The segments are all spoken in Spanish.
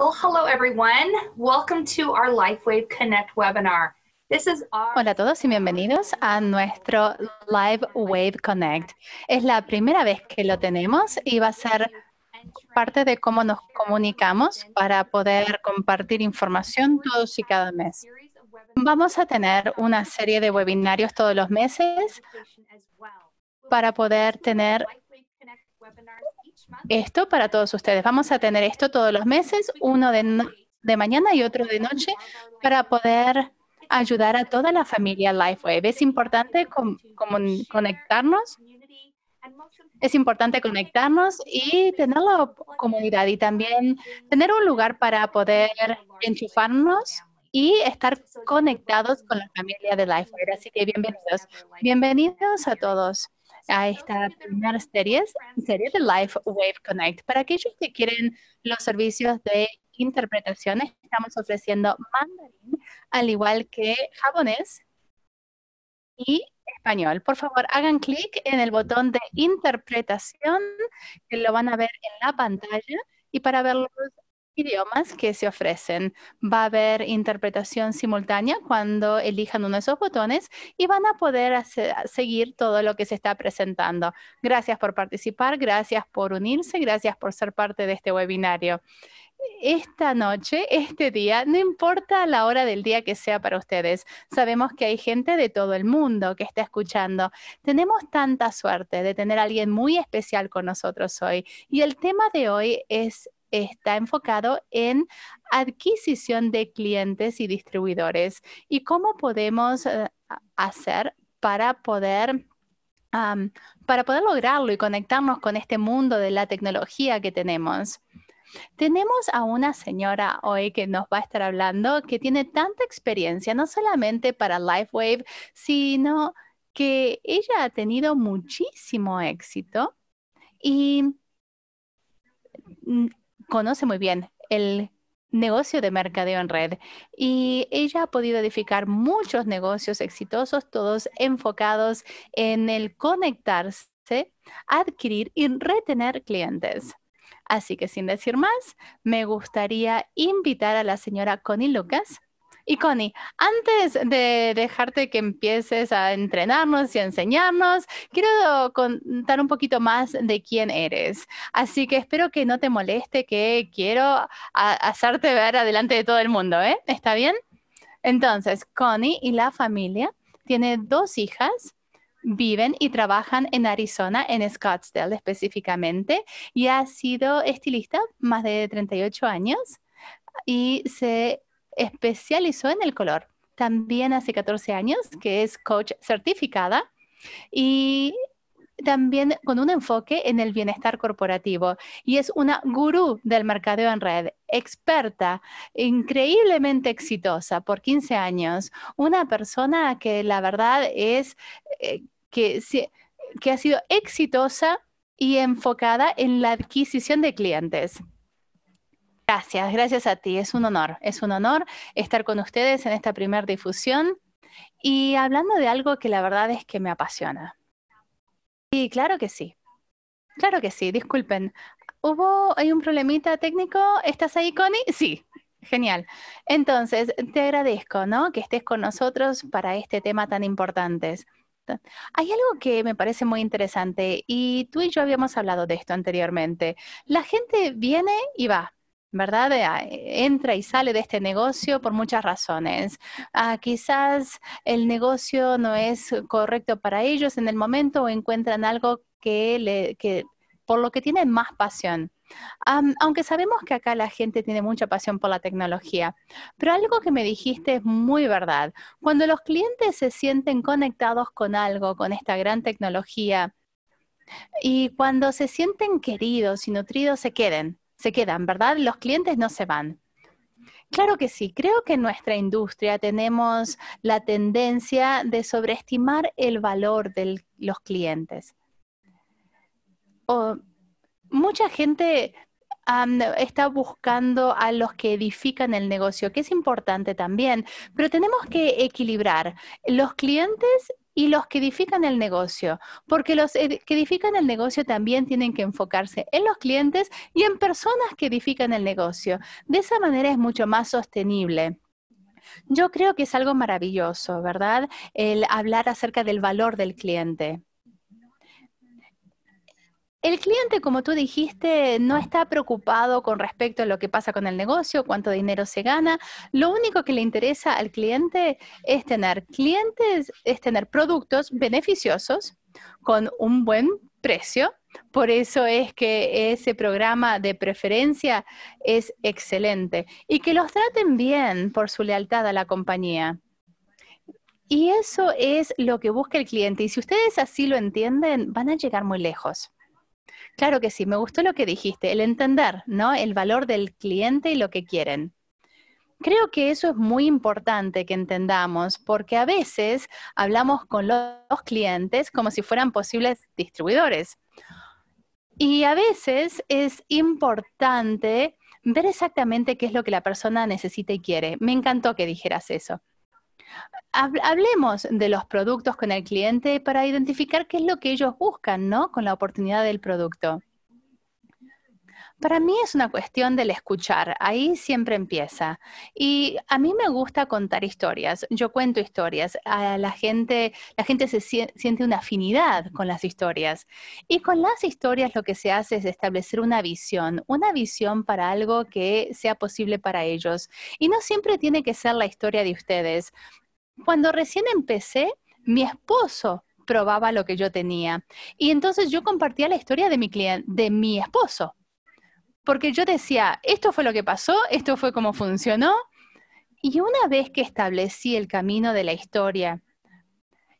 Hola a todos y bienvenidos a nuestro Live Wave Connect. Es la primera vez que lo tenemos y va a ser parte de cómo nos comunicamos para poder compartir información todos y cada mes. Vamos a tener una serie de webinarios todos los meses para poder tener esto para todos ustedes. Vamos a tener esto todos los meses, uno de, mañana y otro de noche, para poder ayudar a toda la familia LifeWave. Es importante conectarnos. Es importante conectarnos y tener la comunidad y también tener un lugar para poder enchufarnos y estar conectados con la familia de LifeWave. Así que bienvenidos. Bienvenidos a todos a esta primera serie, serie de Life Wave Connect. Para aquellos que quieren los servicios de interpretaciones, estamos ofreciendo mandarín, al igual que japonés y español. Por favor, hagan clic en el botón de interpretación, que lo van a ver en la pantalla, y para verlos idiomas que se ofrecen. Va a haber interpretación simultánea cuando elijan uno de esos botones y van a poder seguir todo lo que se está presentando. Gracias por participar, gracias por unirse, gracias por ser parte de este webinario. Esta noche, este día, no importa la hora del día que sea para ustedes, sabemos que hay gente de todo el mundo que está escuchando. Tenemos tanta suerte de tener a alguien muy especial con nosotros hoy y el tema de hoy es está enfocado en adquisición de clientes y distribuidores y cómo podemos eh, hacer para poder para poder lograrlo y conectarnos con este mundo de la tecnología que tenemos. Tenemos a una señora hoy que nos va a estar hablando que tiene tanta experiencia, no solamente para LifeWave, sino que ella ha tenido muchísimo éxito y mm, conoce muy bien el negocio de mercadeo en red y ella ha podido edificar muchos negocios exitosos, todos enfocados en el conectarse, adquirir y retener clientes. Así que sin decir más, me gustaría invitar a la señora Connie Lucas y Connie, antes de dejarte que empieces a entrenarnos y a enseñarnos, quiero contar un poquito más de quién eres. Así que espero que no te moleste que quiero hacerte ver adelante de todo el mundo, ¿eh? ¿Está bien? Entonces, Connie y la familia tiene dos hijas, viven y trabajan en Arizona, en Scottsdale específicamente, y ha sido estilista más de 38 años y se especializó en el color, también hace 14 años, que es coach certificada y también con un enfoque en el bienestar corporativo y es una gurú del mercadeo en red, experta, increíblemente exitosa por 15 años, una persona que la verdad es eh, que ha sido exitosa y enfocada en la adquisición de clientes. Gracias, gracias a ti. Es un honor, es un honor estar con ustedes en esta primera difusión y hablando de algo que la verdad es que me apasiona. Y claro que sí, claro que sí, disculpen. ¿Hubo, hay un problemita técnico? ¿Estás ahí, Connie? Sí, Genial. Entonces, te agradezco, ¿no? Que estés con nosotros para este tema tan importante. Hay algo que me parece muy interesante y tú y yo habíamos hablado de esto anteriormente. La gente viene y va, ¿verdad? Ah, e, entra y sale de este negocio por muchas razones. Ah, quizás el negocio no es correcto para ellos en el momento o encuentran algo que, le, que por lo que tienen más pasión. aunque sabemos que acá la gente tiene mucha pasión por la tecnología, pero algo que me dijiste es muy verdad. Cuando los clientes se sienten conectados con algo, con esta gran tecnología, y cuando se sienten queridos y nutridos, se queden se quedan, ¿verdad? Los clientes no se van. Claro que sí, creo que en nuestra industria tenemos la tendencia de sobreestimar el valor de los clientes. O, mucha gente está buscando a los que edifican el negocio, que es importante también, pero tenemos que equilibrar los clientes y los que edifican el negocio, porque los que edifican el negocio también tienen que enfocarse en los clientes y en personas que edifican el negocio. De esa manera es mucho más sostenible. Yo creo que es algo maravilloso, ¿verdad? El hablar acerca del valor del cliente. El cliente, como tú dijiste, no está preocupado con respecto a lo que pasa con el negocio, cuánto dinero se gana. Lo único que le interesa al cliente es tener clientes, es tener productos beneficiosos con un buen precio. Por eso es que ese programa de preferencia es excelente y que los traten bien por su lealtad a la compañía. Y eso es lo que busca el cliente. Y si ustedes así lo entienden, van a llegar muy lejos. Claro que sí, me gustó lo que dijiste, el entender, ¿no? El valor del cliente y lo que quieren. Creo que eso es muy importante que entendamos, porque a veces hablamos con los clientes como si fueran posibles distribuidores. Y a veces es importante ver exactamente qué es lo que la persona necesita y quiere. Me encantó que dijeras eso. Hablemos de los productos con el cliente para identificar qué es lo que ellos buscan, ¿no? Con la oportunidad del producto. Para mí es una cuestión del escuchar, ahí siempre empieza. Y a mí me gusta contar historias, yo cuento historias, a la gente, la gente se siente una afinidad con las historias. Y con las historias lo que se hace es establecer una visión, una visión para algo que sea posible para ellos. Y no siempre tiene que ser la historia de ustedes. Cuando recién empecé, mi esposo probaba lo que yo tenía. Y entonces yo compartía la historia de mi cliente, de mi esposo porque yo decía, esto fue lo que pasó, esto fue como funcionó, y una vez que establecí el camino de la historia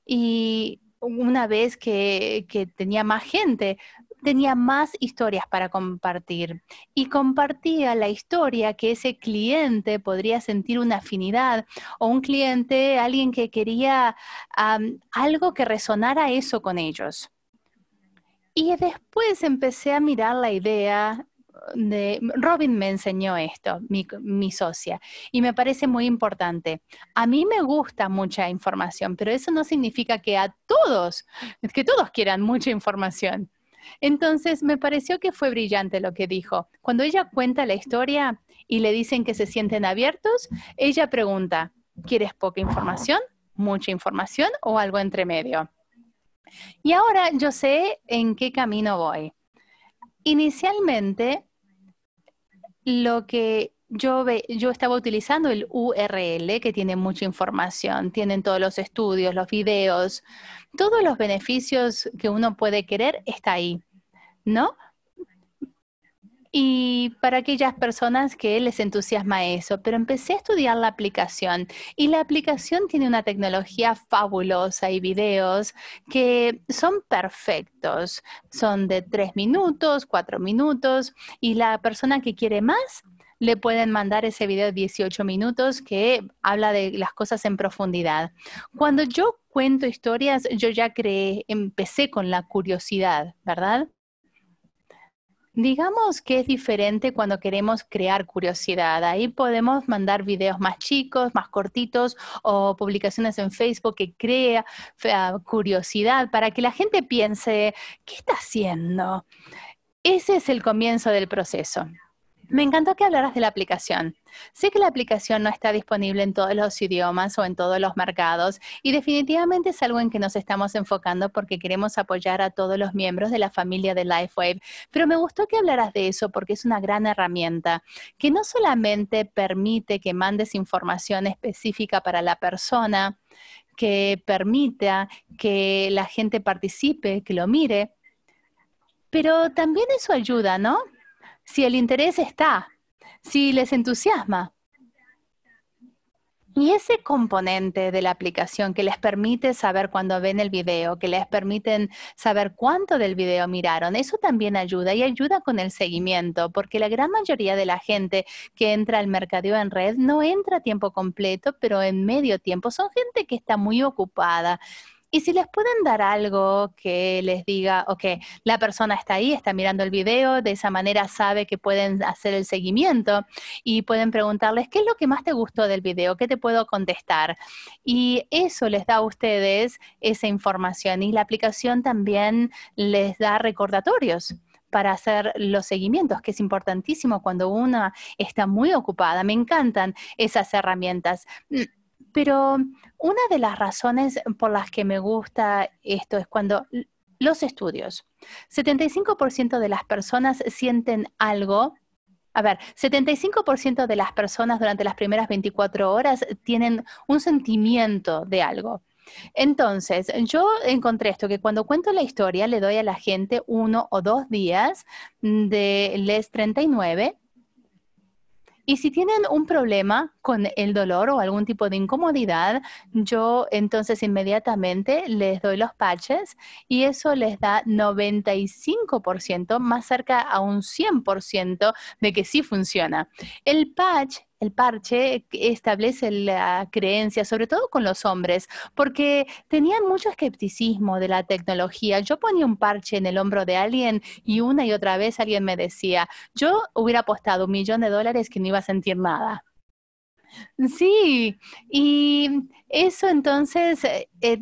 y una vez que, tenía más gente, tenía más historias para compartir y compartía la historia que ese cliente podría sentir una afinidad o un cliente, alguien que quería algo que resonara eso con ellos. Y después empecé a mirar la idea Robin me enseñó esto, mi, mi, socia, y me parece muy importante. A mí me gusta mucha información, pero eso no significa que a todos, que todos quieran mucha información. Entonces, me pareció que fue brillante lo que dijo. Cuando ella cuenta la historia y le dicen que se sienten abiertos, ella pregunta, ¿quieres poca información, mucha información o algo entre medio? Y ahora yo sé en qué camino voy. Inicialmente lo que yo, ve, yo estaba utilizando el URL, que tiene mucha información, tienen todos los estudios, los videos, todos los beneficios que uno puede querer está ahí, ¿no? y para aquellas personas que les entusiasma eso, pero empecé a estudiar la aplicación y la aplicación tiene una tecnología fabulosa y videos que son perfectos, son de tres minutos, cuatro minutos y la persona que quiere más le pueden mandar ese video de 18 minutos que habla de las cosas en profundidad. Cuando yo cuento historias, yo ya creé, empecé con la curiosidad, ¿verdad? Digamos que es diferente cuando queremos crear curiosidad. Ahí podemos mandar videos más chicos, más cortitos o publicaciones en Facebook que crea ah, curiosidad para que la gente piense, ¿qué está haciendo? Ese es el comienzo del proceso. Me encantó que hablaras de la aplicación. Sé que la aplicación no está disponible en todos los idiomas o en todos los mercados y definitivamente es algo en que nos estamos enfocando porque queremos apoyar a todos los miembros de la familia de LifeWave, pero me gustó que hablaras de eso porque es una gran herramienta que no solamente permite que mandes información específica para la persona, que permita que la gente participe, que lo mire, pero también eso ayuda, ¿no? si el interés está, si les entusiasma. Y ese componente de la aplicación que les permite saber cuando ven el video, que les permiten saber cuánto del video miraron, eso también ayuda y ayuda con el seguimiento, porque la gran mayoría de la gente que entra al mercadeo en red no entra a tiempo completo, pero en medio tiempo. Son gente que está muy ocupada y si les pueden dar algo que les diga, ok, la persona está ahí, está mirando el video, de esa manera sabe que pueden hacer el seguimiento y pueden preguntarles, ¿qué es lo que más te gustó del video? ¿Qué te puedo contestar? Y eso les da a ustedes esa información y la aplicación también les da recordatorios para hacer los seguimientos, que es importantísimo cuando una está muy ocupada. Me encantan esas herramientas. Mm, pero una de las razones por las que me gusta esto es cuando los estudios, 75% de las personas sienten algo a ver, 75% de las personas durante las primeras 24 horas tienen un sentimiento de algo. Entonces, yo encontré esto, que cuando cuento la historia le doy a la gente uno o dos días de les 39 y si tienen un problema con el dolor o algún tipo de incomodidad, yo entonces inmediatamente les doy los patches y eso les da 95%, más cerca a un 100% de que sí funciona. El patch el parche establece la creencia, sobre todo con los hombres, porque tenían mucho escepticismo de la tecnología. Yo ponía un parche en el hombro de alguien y una y otra vez alguien me decía, yo hubiera apostado un millón de dólares que no iba a sentir nada. Sí, y eso entonces... Eh, eh,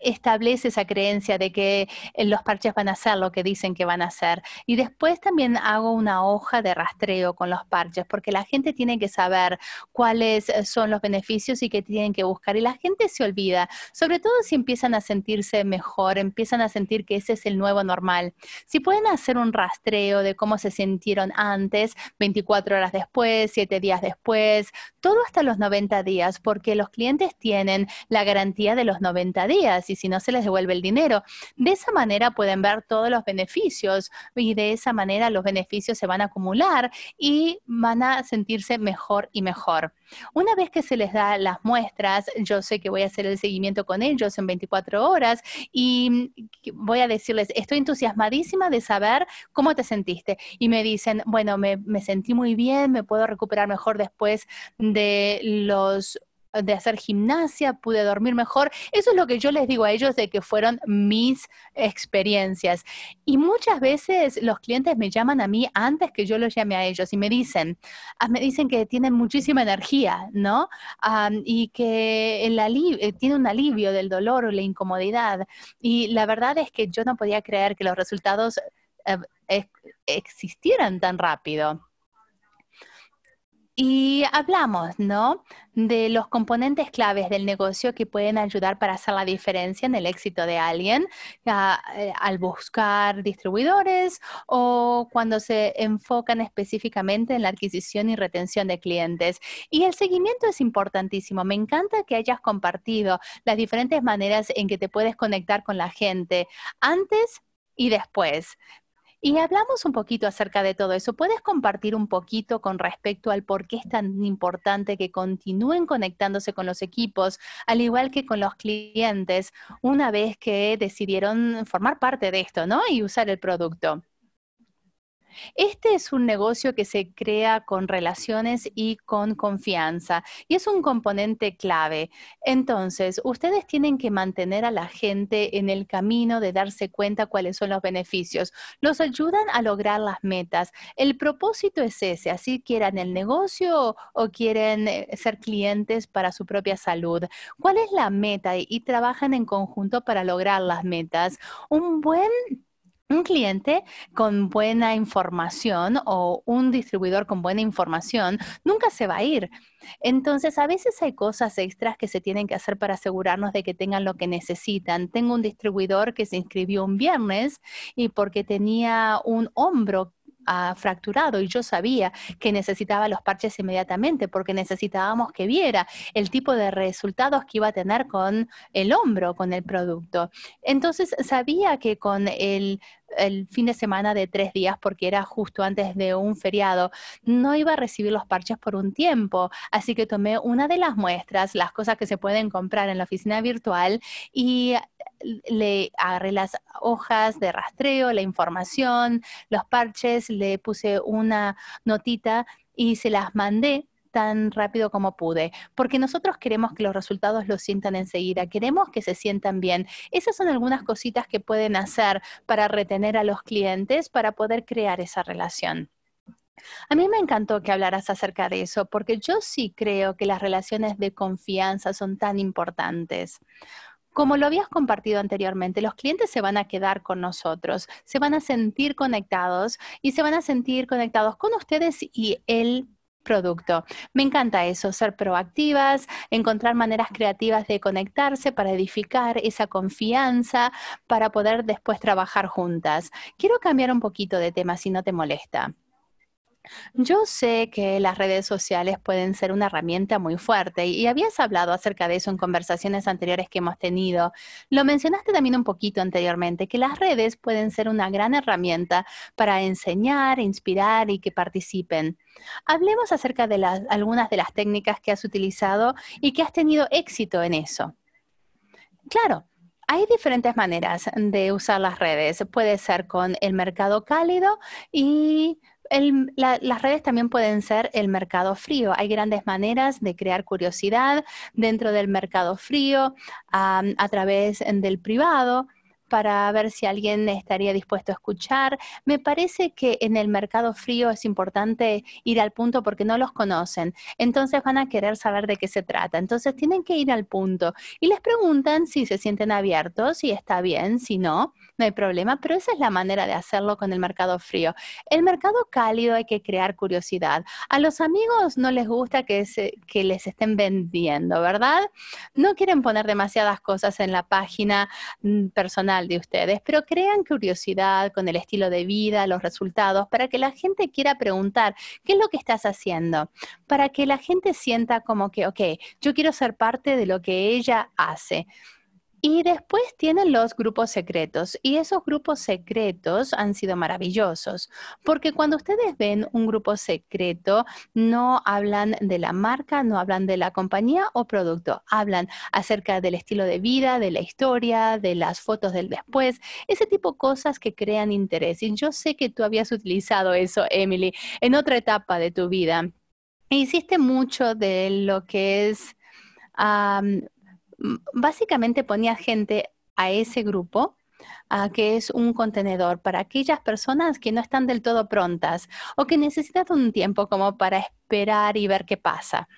establece esa creencia de que eh, los parches van a hacer lo que dicen que van a hacer. Y después también hago una hoja de rastreo con los parches, porque la gente tiene que saber cuáles eh, son los beneficios y qué tienen que buscar. Y la gente se olvida, sobre todo si empiezan a sentirse mejor, empiezan a sentir que ese es el nuevo normal. Si pueden hacer un rastreo de cómo se sintieron antes, 24 horas después, 7 días después, todo hasta los 90 días, porque los clientes tienen la garantía de los 90 días y si no se les devuelve el dinero. De esa manera pueden ver todos los beneficios y de esa manera los beneficios se van a acumular y van a sentirse mejor y mejor. Una vez que se les da las muestras, yo sé que voy a hacer el seguimiento con ellos en 24 horas y voy a decirles, estoy entusiasmadísima de saber cómo te sentiste. Y me dicen, bueno, me sentí muy bien, me puedo recuperar mejor después de los de hacer gimnasia, pude dormir mejor. Eso es lo que yo les digo a ellos de que fueron mis experiencias. Y muchas veces los clientes me llaman a mí antes que yo los llame a ellos y me dicen, ah, me dicen que tienen muchísima energía, ¿no? y que el eh, tiene un alivio del dolor o la incomodidad. Y la verdad es que yo no podía creer que los resultados eh, existieran tan rápido. Y hablamos, ¿no? De los componentes claves del negocio que pueden ayudar para hacer la diferencia en el éxito de alguien ah, eh, al buscar distribuidores o cuando se enfocan específicamente en la adquisición y retención de clientes. Y el seguimiento es importantísimo. Me encanta que hayas compartido las diferentes maneras en que te puedes conectar con la gente antes y después. Y hablamos un poquito acerca de todo eso. ¿Puedes compartir un poquito con respecto al por qué es tan importante que continúen conectándose con los equipos, al igual que con los clientes, una vez que decidieron formar parte de esto, ¿no? Y usar el producto. Este es un negocio que se crea con relaciones y con confianza y es un componente clave. Entonces, ustedes tienen que mantener a la gente en el camino de darse cuenta cuáles son los beneficios. Los ayudan a lograr las metas. El propósito es ese, así quieran el negocio o quieren eh, ser clientes para su propia salud. ¿Cuál es la meta? Y trabajan en conjunto para lograr las metas. Un buen un cliente con buena información o un distribuidor con buena información nunca se va a ir. Entonces, a veces hay cosas extras que se tienen que hacer para asegurarnos de que tengan lo que necesitan. Tengo un distribuidor que se inscribió un viernes y porque tenía un hombro ah, fracturado y yo sabía que necesitaba los parches inmediatamente porque necesitábamos que viera el tipo de resultados que iba a tener con el hombro, con el producto. Entonces sabía que con el el fin de semana de tres días porque era justo antes de un feriado. No iba a recibir los parches por un tiempo, así que tomé una de las muestras, las cosas que se pueden comprar en la oficina virtual y eh, le agarré las hojas de rastreo, la información, los parches, le puse una notita y se las mandé tan rápido como pude, porque nosotros queremos que los resultados los sientan enseguida, queremos que se sientan bien. Esas son algunas cositas que pueden hacer para retener a los clientes, para poder crear esa relación. A mí me encantó que hablaras acerca de eso, porque yo sí creo que las relaciones de confianza son tan importantes. Como lo habías compartido anteriormente, los clientes se van a quedar con nosotros, se van a sentir conectados y se van a sentir conectados con ustedes y el producto. Me encanta eso, ser proactivas, encontrar maneras creativas de conectarse para edificar esa confianza, para poder después trabajar juntas. Quiero cambiar un poquito de tema si no te molesta. Yo sé que las redes sociales pueden ser una herramienta muy fuerte y habías hablado acerca de eso en conversaciones anteriores que hemos tenido. Lo mencionaste también un poquito anteriormente, que las redes pueden ser una gran herramienta para enseñar, inspirar y que participen. Hablemos acerca de algunas de las técnicas que has utilizado y que has tenido éxito en eso. Claro, hay diferentes maneras de usar las redes. Puede ser con el mercado cálido y las redes también pueden ser el mercado frío. Hay grandes maneras de crear curiosidad dentro del mercado frío, a través em, del privado, para ver si alguien estaría dispuesto a escuchar. Me parece que en el mercado frío es importante ir al punto porque no los conocen. Entonces van a querer saber de qué se trata. Entonces tienen que ir al punto y les preguntan si se sienten abiertos, si está bien, si no, no hay problema, pero esa es la manera de hacerlo con el mercado frío. El mercado cálido hay que crear curiosidad. A los amigos no les gusta que, que les estén vendiendo, ¿verdad? No quieren poner demasiadas cosas en la página mm, personal de ustedes, pero crean curiosidad con el estilo de vida, los resultados, para que la gente quiera preguntar, ¿qué es lo que estás haciendo? Para que la gente sienta como que, ok, yo quiero ser parte de lo que ella hace. Y después tienen los grupos secretos y esos grupos secretos han sido maravillosos porque cuando ustedes ven un grupo secreto no hablan de la marca, no hablan de la compañía o producto, hablan acerca del estilo de vida, de la historia, de las fotos del después, ese tipo de cosas que crean interés. Y yo sé que tú habías utilizado eso, Emily, en otra etapa de tu vida. E hiciste mucho de lo que es básicamente ponía gente a ese grupo que es un contenedor para aquellas personas que no están del todo prontas o que necesitan un tiempo como para esperar y ver qué pasa.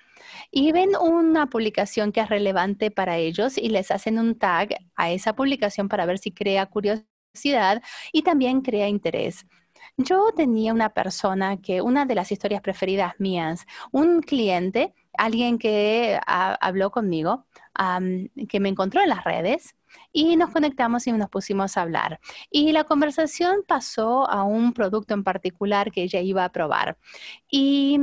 Y ven una publicación que es relevante para ellos y les hacen un tag a esa publicación para ver si crea curiosidad y también crea interés. Yo tenía una persona que una de las historias preferidas mías, un cliente, alguien que ah, habló conmigo que me encontró en las redes y nos conectamos y nos pusimos a hablar. Y la conversación pasó a un producto en particular que ella iba a probar. Y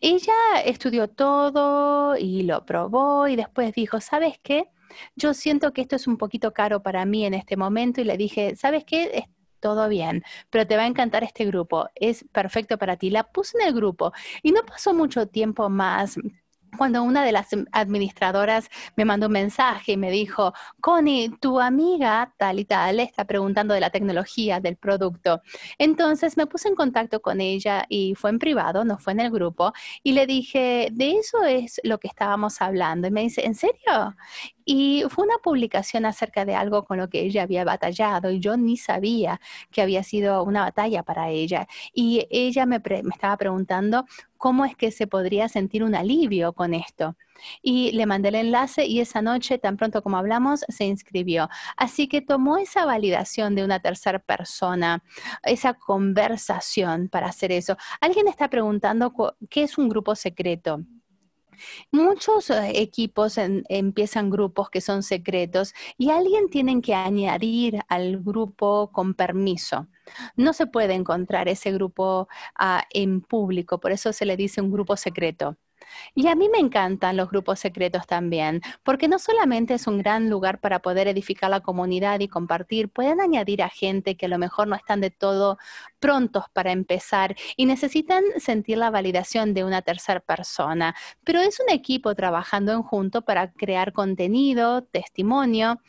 ella estudió todo y lo probó y después dijo, ¿sabes qué? Yo siento que esto es un poquito caro para mí en este momento y le dije, ¿sabes qué? todo bien, pero te va a encantar este grupo, es perfecto para ti. La puse en el grupo y no pasó mucho tiempo más cuando una de las administradoras me mandó un mensaje y me dijo, Connie, tu amiga tal y tal está preguntando de la tecnología del producto. Entonces me puse en contacto con ella y fue en privado, no fue en el grupo, y le dije, de eso es lo que estábamos hablando. Y me dice, ¿en serio? Y fue una publicación acerca de algo con lo que ella había batallado y yo ni sabía que había sido una batalla para ella. Y ella me, me estaba preguntando cómo es que se podría sentir un alivio con esto. Y le mandé el enlace y esa noche, tan pronto como hablamos, se inscribió. Así que tomó esa validación de una tercera persona, esa conversación para hacer eso. Alguien está preguntando qué es un grupo secreto. Muchos eh, equipos empiezan grupos que son secretos y alguien tienen que añadir al grupo con permiso. No se puede encontrar ese grupo ah, en público, por eso se le dice un grupo secreto. Y a mí me encantan los grupos secretos también, porque no solamente es un gran lugar para poder edificar la comunidad y compartir, pueden añadir a gente que a lo mejor no están de todo prontos para empezar y necesitan sentir la validación de una tercera persona. Pero es un equipo trabajando en junto para crear contenido, testimonio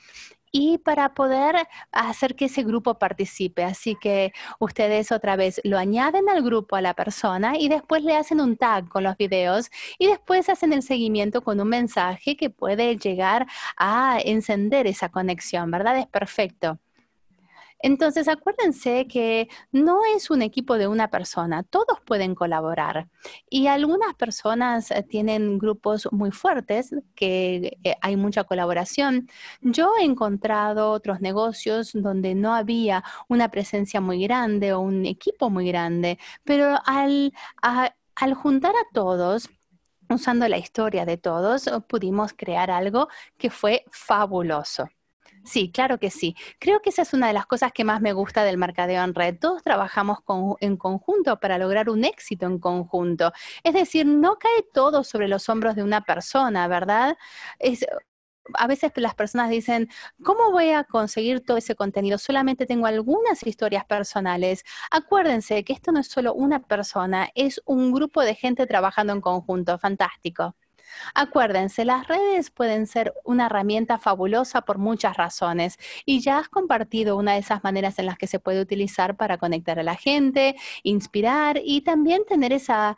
y para poder hacer que ese grupo participe. Así que ustedes otra vez lo añaden al grupo a la persona y después le hacen un tag con los videos y después hacen el seguimiento con un mensaje que puede llegar a encender esa conexión, ¿verdad? Es perfecto. Entonces, acuérdense que no es un equipo de una persona, todos pueden colaborar y algunas personas eh, tienen grupos muy fuertes que eh, hay mucha colaboración. Yo he encontrado otros negocios donde no había una presencia muy grande o un equipo muy grande, pero al juntar a todos, usando la historia de todos, pudimos crear algo que fue fabuloso. Sí, claro que sí. Creo que esa es una de las cosas que más me gusta del mercadeo en red. Todos trabajamos en conjunto para lograr un éxito en conjunto. Es decir, no cae todo sobre los hombros de una persona, ¿verdad? a veces las personas dicen, ¿cómo voy a conseguir todo ese contenido? Solamente tengo algunas historias personales. Acuérdense que esto no es solo una persona, es un grupo de gente trabajando en conjunto. Fantástico. Acuérdense, las redes pueden ser una herramienta fabulosa por muchas razones y ya has compartido una de esas maneras en las que se puede utilizar para conectar a la gente, inspirar y también tener esa,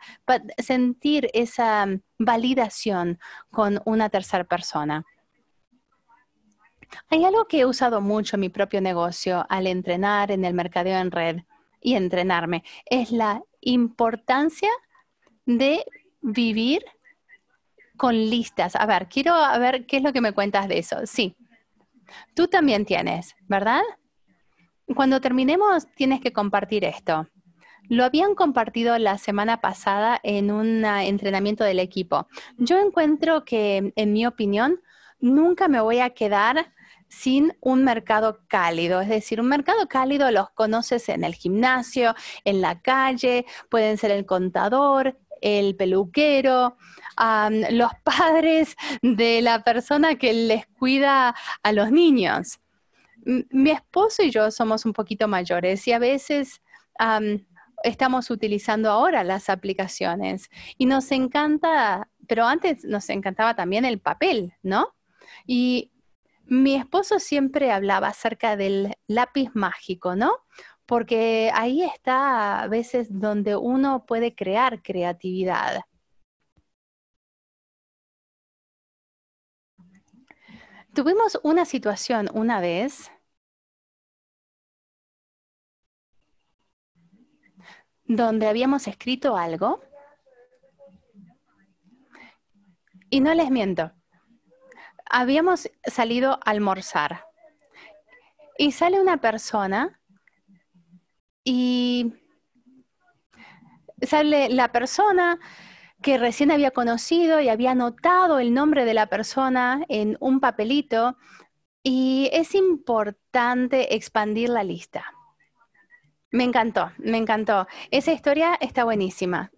sentir esa validación con una tercera persona. Hay algo que he usado mucho en mi propio negocio al entrenar en el mercadeo en red y entrenarme, es la importancia de vivir con listas. A ver, quiero a ver qué es lo que me cuentas de eso. Sí, tú también tienes, ¿verdad? Cuando terminemos, tienes que compartir esto. Lo habían compartido la semana pasada en un entrenamiento del equipo. Yo encuentro que, en mi opinión, nunca me voy a quedar sin un mercado cálido. Es decir, un mercado cálido los conoces en el gimnasio, en la calle, pueden ser el contador, el peluquero, los padres de la persona que les cuida a los niños. mi esposo y yo somos un poquito mayores y a veces estamos utilizando ahora las aplicaciones y nos encanta, pero antes nos encantaba también el papel, ¿no? Y mi esposo siempre hablaba acerca del lápiz mágico, ¿no? porque ahí está a veces donde uno puede crear creatividad. Tuvimos una situación una vez donde habíamos escrito algo y no les miento, habíamos salido a almorzar y sale una persona y sale la persona que recién había conocido y había anotado el nombre de la persona en un papelito y es importante expandir la lista. Me encantó, me encantó. Esa historia está buenísima.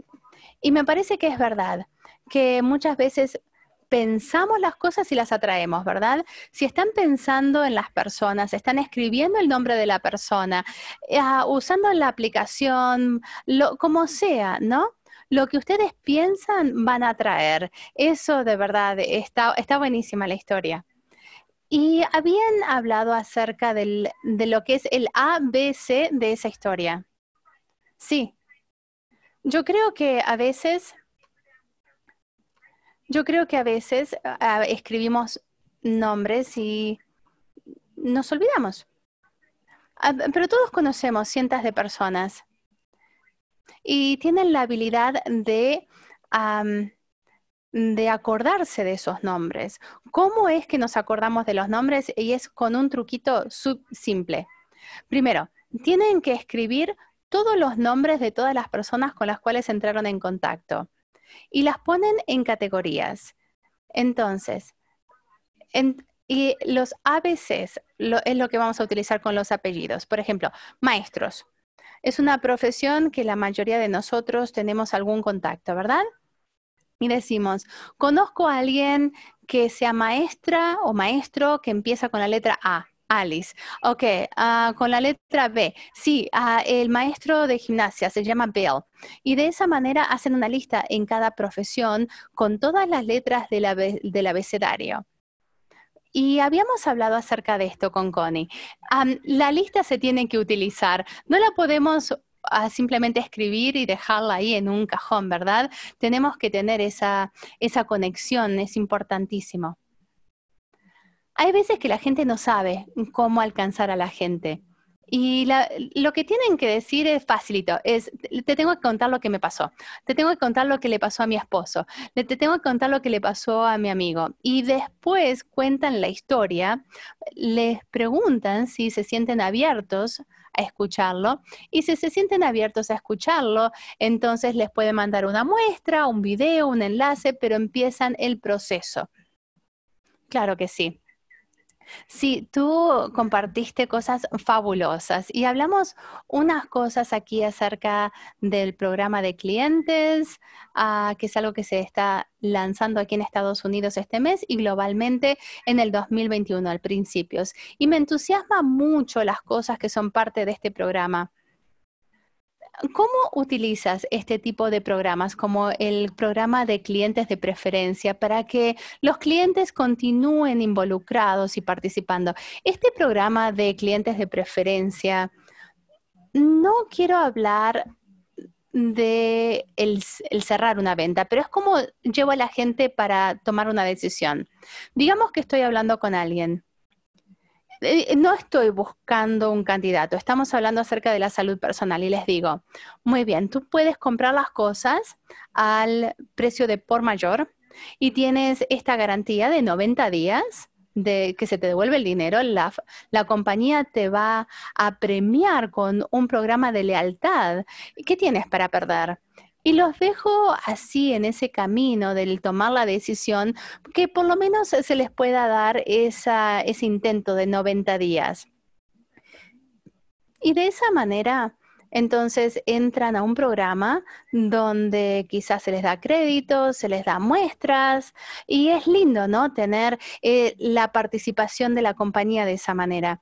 Y me parece que es verdad, que muchas veces pensamos las cosas y las atraemos, ¿verdad? Si están pensando en las personas, están escribiendo el nombre de la persona, eh, ah, usando la aplicación, lo, como sea, ¿no? Lo que ustedes piensan van a atraer. Eso de verdad está, buenísima la historia. Y habían hablado acerca de lo que es el ABC de esa historia. Sí. Yo creo que a veces yo creo que a veces escribimos nombres y nos olvidamos. Ah, pero todos conocemos cientos de personas y tienen la habilidad de, de acordarse de esos nombres. ¿Cómo es que nos acordamos de los nombres? Y es con un truquito simple. Primero, tienen que escribir todos los nombres de todas las personas con las cuales entraron en contacto y las ponen en categorías. Entonces, y los ABCs es lo que vamos a utilizar con los apellidos. Por ejemplo, maestros. Es una profesión que la mayoría de nosotros tenemos algún contacto, ¿verdad? Y decimos, conozco a alguien que sea maestra o maestro que empieza con la letra A. Alice. Ok, ah, con la letra B. Sí, ah, el maestro de gimnasia se llama Bill. Y de esa manera hacen una lista en cada profesión con todas las letras del, abecedario. Y habíamos hablado acerca de esto con Connie. la lista se tiene que utilizar. No la podemos ah, simplemente escribir y dejarla ahí en un cajón, ¿verdad? Tenemos que tener esa, esa conexión, es importantísimo hay veces que la gente no sabe cómo alcanzar a la gente. Y lo que tienen que decir es facilito, es, te tengo que contar lo que me pasó, te tengo que contar lo que le pasó a mi esposo, te tengo que contar lo que le pasó a mi amigo. Y después cuentan la historia, les preguntan si se sienten abiertos a escucharlo. Y si se sienten abiertos a escucharlo, entonces les pueden mandar una muestra, un video, un enlace, pero empiezan el proceso. Claro que sí. Sí, tú compartiste cosas fabulosas y hablamos unas cosas aquí acerca del programa de clientes, ah, que es algo que se está lanzando aquí en Estados Unidos este mes y globalmente en el 2021 al principio. Y me entusiasma mucho las cosas que son parte de este programa. ¿Cómo utilizas este tipo de programas como el programa de clientes de preferencia para que los clientes continúen involucrados y participando? Este programa de clientes de preferencia, no quiero hablar de el, cerrar una venta, pero es como llevo a la gente para tomar una decisión. Digamos que estoy hablando con alguien eh, no estoy buscando un candidato, estamos hablando acerca de la salud personal y les digo, muy bien, tú puedes comprar las cosas al precio de por mayor y tienes esta garantía de 90 días de que se te devuelve el dinero, la, compañía te va a premiar con un programa de lealtad. ¿Qué tienes para perder? Y los dejo así en ese camino del tomar la decisión, que por lo menos se les pueda dar ese intento de 90 días. Y de esa manera, entonces entran a un programa donde quizás se les da crédito, se les da muestras y es lindo, ¿no? Tener eh, la participación de la compañía de esa manera.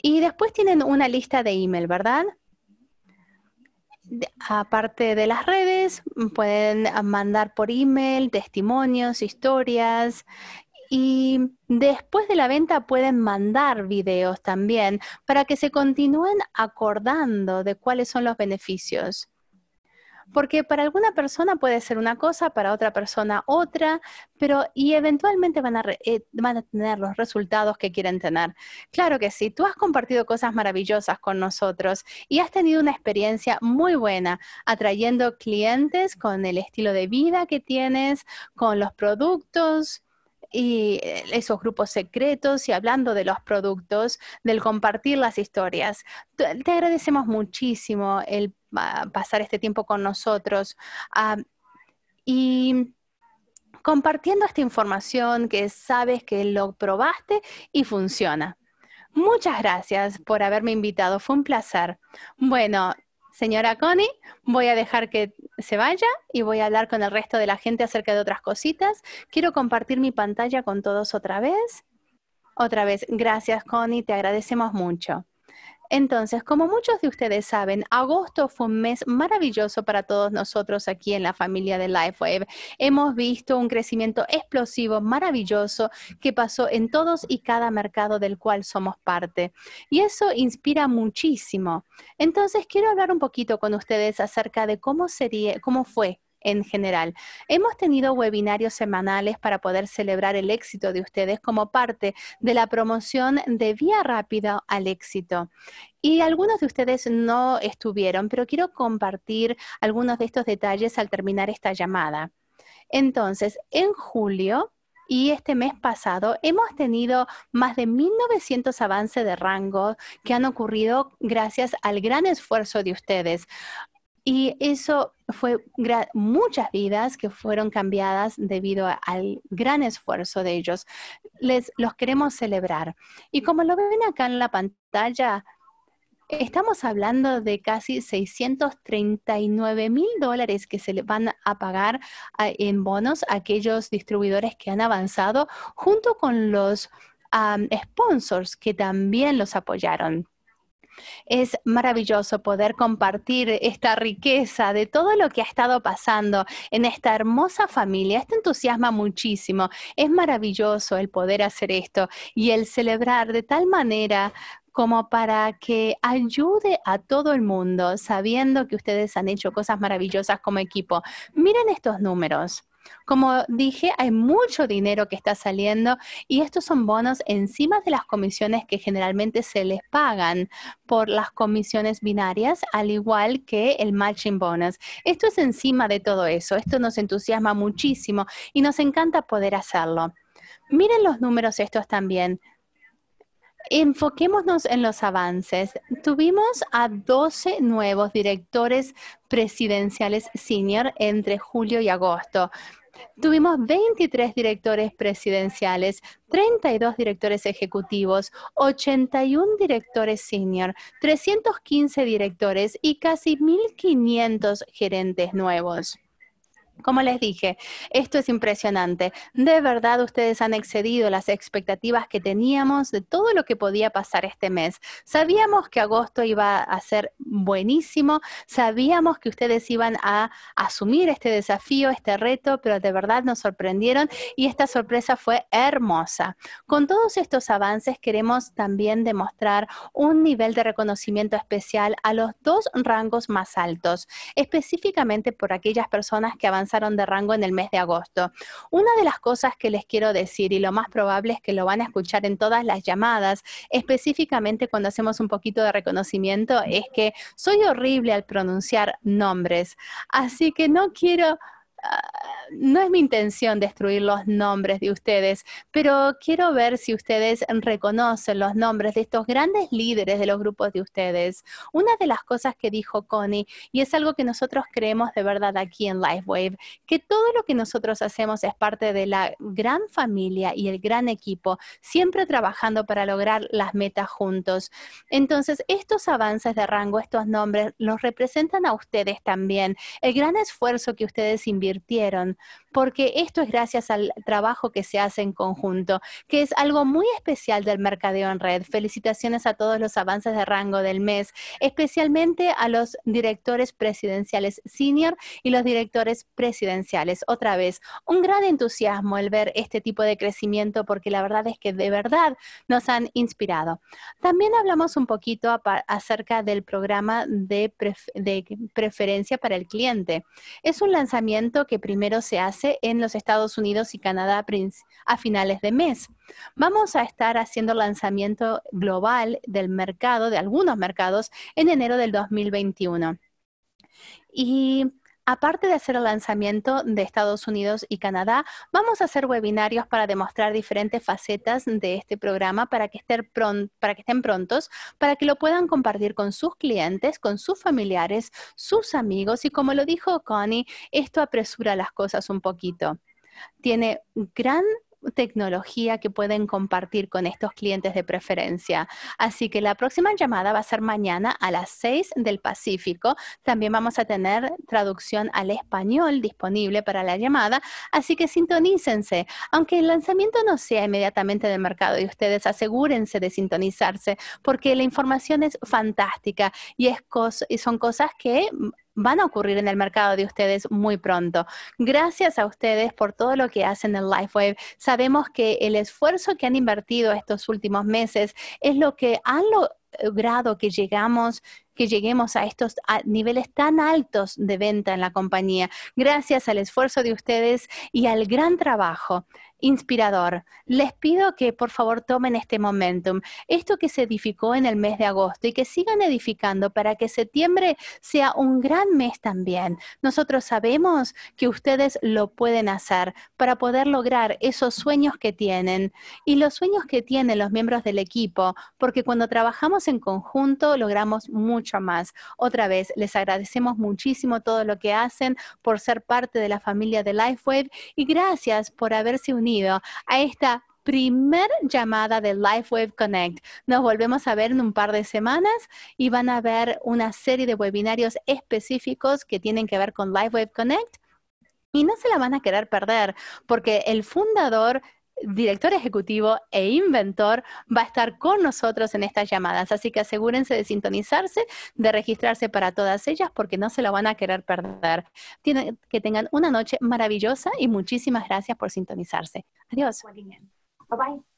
Y después tienen una lista de email, ¿verdad? aparte de las redes, pueden ah, mandar por email testimonios, historias. Y después de la venta pueden mandar videos también para que se continúen acordando de cuáles son los beneficios porque para alguna persona puede ser una cosa, para otra persona otra, pero y eventualmente van a, eh, van a tener los resultados que quieren tener. Claro que sí, tú has compartido cosas maravillosas con nosotros y has tenido una experiencia muy buena atrayendo clientes con el estilo de vida que tienes, con los productos, y eh, esos grupos secretos y hablando de los productos, del compartir las historias. Te agradecemos muchísimo el pasar este tiempo con nosotros. Ah, y compartiendo esta información que sabes que lo probaste y funciona. Muchas gracias por haberme invitado, fue un placer. Bueno, señora Connie, voy a dejar que se vaya y voy a hablar con el resto de la gente acerca de otras cositas. Quiero compartir mi pantalla con todos otra vez. Otra vez, gracias Connie, te agradecemos mucho. Entonces, como muchos de ustedes saben, agosto fue un mes maravilloso para todos nosotros aquí en la familia de LifeWave. Hemos visto un crecimiento explosivo, maravilloso, que pasó en todos y cada mercado del cual somos parte. Y eso inspira muchísimo. Entonces, quiero hablar un poquito con ustedes acerca de cómo sería, cómo fue en general. Hemos tenido webinarios semanales para poder celebrar el éxito de ustedes como parte de la promoción de Vía Rápida al Éxito. Y algunos de ustedes no estuvieron, pero quiero compartir algunos de estos detalles al terminar esta llamada. Entonces, en julio y este mes pasado hemos tenido más de 1.900 avances de rango que han ocurrido gracias al gran esfuerzo de ustedes. Y eso fue muchas vidas que fueron cambiadas debido al gran esfuerzo de ellos. Les, los queremos celebrar. Y como lo ven acá en la pantalla, estamos hablando de casi 639 mil dólares que se le van a pagar ah, en bonos a aquellos distribuidores que han avanzado, junto con los ah, sponsors que también los apoyaron. Es maravilloso poder compartir esta riqueza de todo lo que ha estado pasando en esta hermosa familia. Esto entusiasma muchísimo. Es maravilloso el poder hacer esto y el celebrar de tal manera como para que ayude a todo el mundo, sabiendo que ustedes han hecho cosas maravillosas como equipo. Miren estos números. Como dije, hay mucho dinero que está saliendo y estos son bonos encima de las comisiones que generalmente se les pagan por las comisiones binarias, al igual que el matching bonus. Esto es encima de todo eso. Esto nos entusiasma muchísimo y nos encanta poder hacerlo. Miren los números estos también enfoquémonos en los avances. Tuvimos a 12 nuevos directores presidenciales senior entre julio y agosto. Tuvimos 23 directores presidenciales, 32 directores ejecutivos, 81 directores senior, 315 directores y casi 1.500 gerentes nuevos. Como les dije, esto es impresionante. De verdad, ustedes han excedido las expectativas que teníamos de todo lo que podía pasar este mes. Sabíamos que agosto iba a ser buenísimo, sabíamos que ustedes iban a asumir este desafío, este reto, pero de verdad nos sorprendieron y esta sorpresa fue hermosa. Con todos estos avances queremos también demostrar un nivel de reconocimiento especial a los dos rangos más altos, específicamente por aquellas personas que avanzan de rango en el mes de agosto. Una de las cosas que les quiero decir, y lo más probable es que lo van a escuchar en todas las llamadas, específicamente cuando hacemos un poquito de reconocimiento, es que soy horrible al pronunciar nombres. Así que no quiero no es mi intención destruir los nombres de ustedes, pero quiero ver si ustedes reconocen los nombres de estos grandes líderes de los grupos de ustedes. Una de las cosas que dijo Connie, y es algo que nosotros creemos de verdad aquí en LifeWave, que todo lo que nosotros hacemos es parte de la gran familia y el gran equipo, siempre trabajando para lograr las metas juntos. Entonces, estos avances de rango, estos nombres, los representan a ustedes también. El gran esfuerzo que ustedes invierten porque esto es gracias al trabajo que se hace en conjunto, que es algo muy especial del mercadeo en red. Felicitaciones a todos los avances de rango del mes, especialmente a los directores presidenciales senior y los directores presidenciales. Otra vez, un gran entusiasmo el ver este tipo de crecimiento, porque la verdad es que de verdad nos han inspirado. También hablamos un poquito acerca del programa de, de preferencia para el cliente. Es un lanzamiento que primero se hace en los Estados Unidos y Canadá a finales de mes. Vamos a estar haciendo lanzamiento global del mercado, de algunos mercados, en enero del 2021. Y Aparte de hacer el lanzamiento de Estados Unidos y Canadá, vamos a hacer webinarios para demostrar diferentes facetas de este programa para que, estén para que estén prontos, para que lo puedan compartir con sus clientes, con sus familiares, sus amigos y como lo dijo Connie, esto apresura las cosas un poquito. Tiene gran tecnología que pueden compartir con estos clientes de preferencia. Así que la próxima llamada va a ser mañana a las 6 del Pacífico. También vamos a tener traducción al español disponible para la llamada, así que sintonícense. Aunque el lanzamiento no sea inmediatamente del mercado y ustedes asegúrense de sintonizarse porque la información es fantástica y, es y son cosas que van a ocurrir en el mercado de ustedes muy pronto. Gracias a ustedes por todo lo que hacen en LifeWave. Sabemos que el esfuerzo que han invertido estos últimos meses es lo que ha logrado que llegamos que lleguemos a estos niveles tan altos de venta en la compañía, gracias al esfuerzo de ustedes y al gran trabajo inspirador. Les pido que por favor tomen este momentum, esto que se edificó en el mes de agosto y que sigan edificando para que septiembre sea un gran mes también. Nosotros sabemos que ustedes lo pueden hacer para poder lograr esos sueños que tienen y los sueños que tienen los miembros del equipo, porque cuando trabajamos en conjunto logramos mucho más. Otra vez, les agradecemos muchísimo todo lo que hacen por ser parte de la familia de LifeWave y gracias por haberse unido a esta primer llamada de LifeWave Connect. Nos volvemos a ver en un par de semanas y van a ver una serie de webinarios específicos que tienen que ver con LifeWave Connect. Y no se la van a querer perder porque el fundador director ejecutivo e inventor, va a estar con nosotros en estas llamadas. Así que asegúrense de sintonizarse, de registrarse para todas ellas porque no se lo van a querer perder. Tienen, que tengan una noche maravillosa y muchísimas gracias por sintonizarse. Adiós. Bye bye.